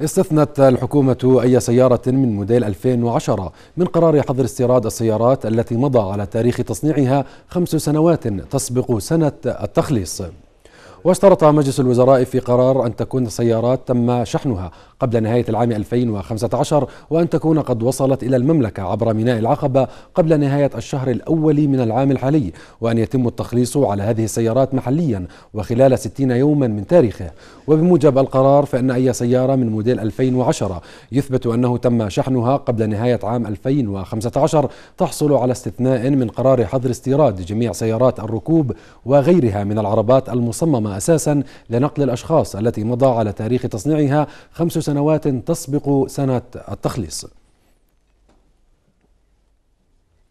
استثنت الحكومة أي سيارة من موديل 2010 من قرار حظر استيراد السيارات التي مضى على تاريخ تصنيعها خمس سنوات تسبق سنة التخليص واشترط مجلس الوزراء في قرار أن تكون السيارات تم شحنها قبل نهاية العام 2015 وأن تكون قد وصلت إلى المملكة عبر ميناء العقبة قبل نهاية الشهر الأول من العام الحالي وأن يتم التخليص على هذه السيارات محليا وخلال 60 يوما من تاريخه وبموجب القرار فإن أي سيارة من موديل 2010 يثبت أنه تم شحنها قبل نهاية عام 2015 تحصل على استثناء من قرار حظر استيراد جميع سيارات الركوب وغيرها من العربات المصممة أساسا لنقل الأشخاص التي مضى على تاريخ تصنيعها خمس سنوات تسبق سنة التخليص